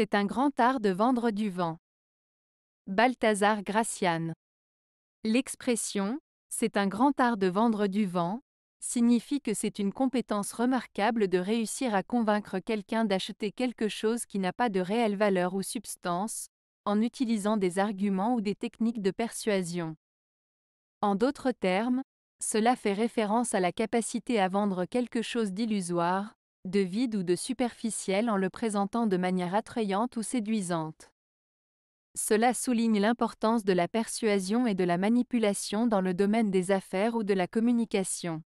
C'est un grand art de vendre du vent. Balthazar Gracian. L'expression C'est un grand art de vendre du vent signifie que c'est une compétence remarquable de réussir à convaincre quelqu'un d'acheter quelque chose qui n'a pas de réelle valeur ou substance, en utilisant des arguments ou des techniques de persuasion. En d'autres termes, cela fait référence à la capacité à vendre quelque chose d'illusoire, de vide ou de superficiel en le présentant de manière attrayante ou séduisante. Cela souligne l'importance de la persuasion et de la manipulation dans le domaine des affaires ou de la communication.